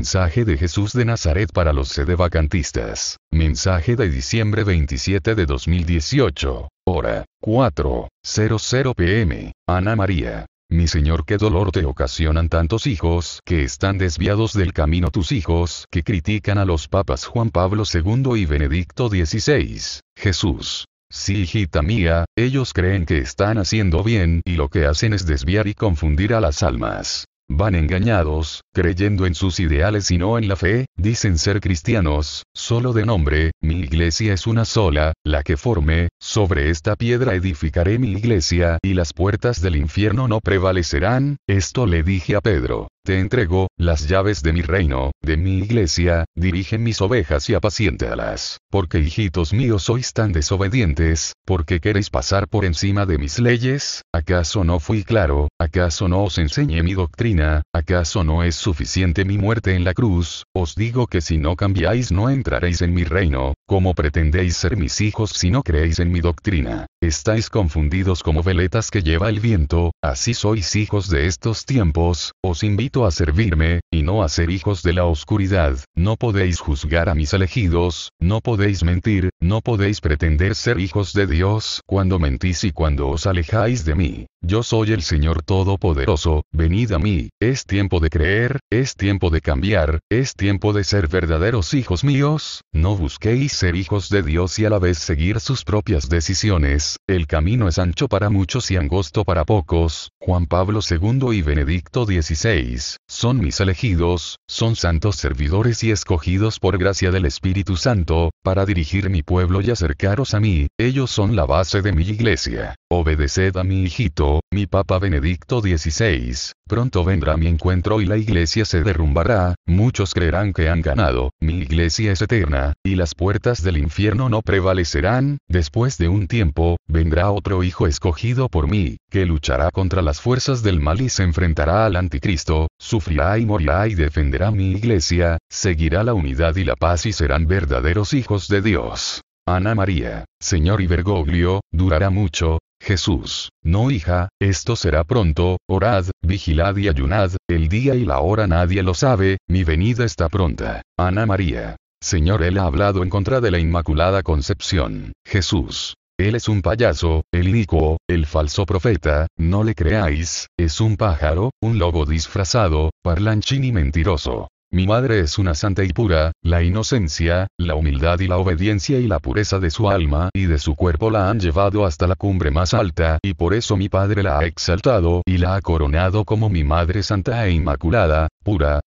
Mensaje de Jesús de Nazaret para los sede vacantistas. Mensaje de diciembre 27 de 2018. Hora 4.00 pm. Ana María. Mi Señor, qué dolor te ocasionan tantos hijos que están desviados del camino tus hijos que critican a los papas Juan Pablo II y Benedicto XVI. Jesús. Sí, hijita mía, ellos creen que están haciendo bien y lo que hacen es desviar y confundir a las almas. Van engañados, creyendo en sus ideales y no en la fe, dicen ser cristianos, solo de nombre, mi iglesia es una sola, la que forme, sobre esta piedra edificaré mi iglesia y las puertas del infierno no prevalecerán, esto le dije a Pedro. Te entrego, las llaves de mi reino, de mi iglesia, dirige mis ovejas y apaciéntalas, porque hijitos míos sois tan desobedientes, porque queréis pasar por encima de mis leyes, ¿acaso no fui claro, acaso no os enseñé mi doctrina, acaso no es suficiente mi muerte en la cruz, os digo que si no cambiáis no entraréis en mi reino, ¿cómo pretendéis ser mis hijos si no creéis en mi doctrina? Estáis confundidos como veletas que lleva el viento, así sois hijos de estos tiempos, os invito a servirme, y no a ser hijos de la oscuridad, no podéis juzgar a mis elegidos, no podéis mentir, no podéis pretender ser hijos de Dios cuando mentís y cuando os alejáis de mí. Yo soy el Señor Todopoderoso, venid a mí, es tiempo de creer, es tiempo de cambiar, es tiempo de ser verdaderos hijos míos, no busquéis ser hijos de Dios y a la vez seguir sus propias decisiones, el camino es ancho para muchos y angosto para pocos, Juan Pablo II y Benedicto XVI son mis elegidos, son santos servidores y escogidos por gracia del Espíritu Santo, para dirigir mi pueblo y acercaros a mí, ellos son la base de mi iglesia. Obedeced a mi hijito, mi Papa Benedicto XVI, pronto vendrá mi encuentro y la iglesia se derrumbará, muchos creerán que han ganado, mi iglesia es eterna, y las puertas del infierno no prevalecerán, después de un tiempo, vendrá otro hijo escogido por mí, que luchará contra las fuerzas del mal y se enfrentará al anticristo, Sufrirá y morirá y defenderá mi iglesia, seguirá la unidad y la paz y serán verdaderos hijos de Dios. Ana María, Señor y Bergoglio, durará mucho, Jesús, no hija, esto será pronto, orad, vigilad y ayunad, el día y la hora nadie lo sabe, mi venida está pronta. Ana María, Señor, Él ha hablado en contra de la Inmaculada Concepción. Jesús, él es un payaso, el inicuo, el falso profeta, no le creáis, es un pájaro, un lobo disfrazado, parlanchín y mentiroso. Mi madre es una santa y pura, la inocencia, la humildad y la obediencia y la pureza de su alma y de su cuerpo la han llevado hasta la cumbre más alta, y por eso mi padre la ha exaltado y la ha coronado como mi madre santa e inmaculada,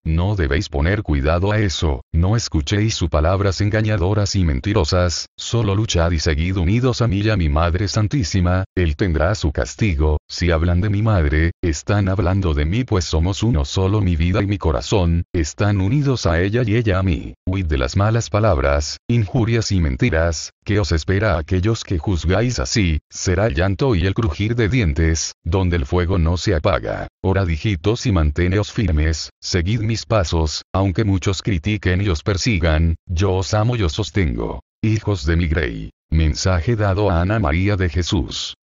no debéis poner cuidado a eso, no escuchéis sus palabras engañadoras y mentirosas, solo luchad y seguid unidos a mí y a mi Madre Santísima, Él tendrá su castigo, si hablan de mi Madre, están hablando de mí pues somos uno solo mi vida y mi corazón, están unidos a ella y ella a mí de las malas palabras, injurias y mentiras, que os espera a aquellos que juzgáis así, será llanto y el crujir de dientes, donde el fuego no se apaga. Ora digitos y manténeos firmes, seguid mis pasos, aunque muchos critiquen y os persigan, yo os amo y os sostengo. Hijos de mi grey. Mensaje dado a Ana María de Jesús.